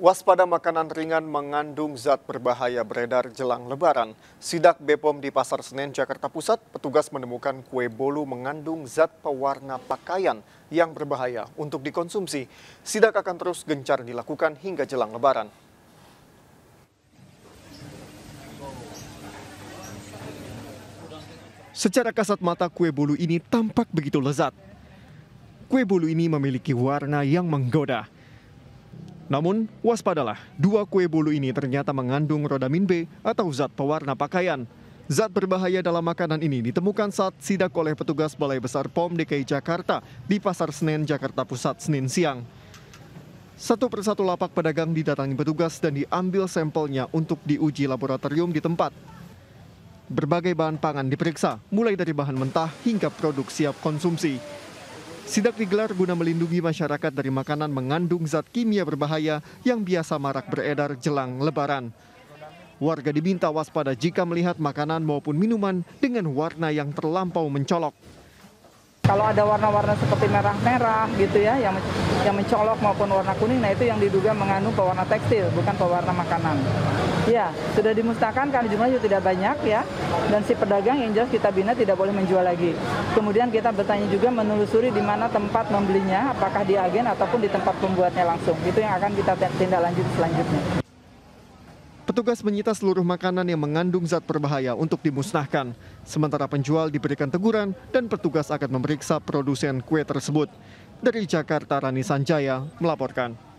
Waspada makanan ringan mengandung zat berbahaya beredar jelang lebaran. Sidak Bepom di Pasar Senen, Jakarta Pusat, petugas menemukan kue bolu mengandung zat pewarna pakaian yang berbahaya untuk dikonsumsi. Sidak akan terus gencar dilakukan hingga jelang lebaran. Secara kasat mata kue bolu ini tampak begitu lezat. Kue bolu ini memiliki warna yang menggoda namun, waspadalah, dua kue bolu ini ternyata mengandung rodamin B atau zat pewarna pakaian. Zat berbahaya dalam makanan ini ditemukan saat sidak oleh petugas Balai Besar POM DKI Jakarta di Pasar Senen, Jakarta Pusat, Senin siang. Satu persatu lapak pedagang didatangi petugas dan diambil sampelnya untuk diuji laboratorium di tempat. Berbagai bahan pangan diperiksa, mulai dari bahan mentah hingga produk siap konsumsi. Sidak digelar guna melindungi masyarakat dari makanan mengandung zat kimia berbahaya yang biasa marak beredar jelang lebaran. Warga diminta waspada jika melihat makanan maupun minuman dengan warna yang terlampau mencolok. Kalau ada warna-warna seperti merah-merah gitu ya yang yang mencolok maupun warna kuning, nah itu yang diduga mengandung pewarna tekstil, bukan pewarna makanan. Ya, sudah dimusnahkan karena jumlahnya tidak banyak ya. Dan si pedagang yang jelas kita bina tidak boleh menjual lagi. Kemudian kita bertanya juga menelusuri di mana tempat membelinya, apakah di agen ataupun di tempat pembuatnya langsung. Itu yang akan kita tindak lanjut selanjutnya. Petugas menyita seluruh makanan yang mengandung zat berbahaya untuk dimusnahkan. Sementara penjual diberikan teguran dan petugas akan memeriksa produsen kue tersebut. Dari Jakarta, Rani Sanjaya melaporkan.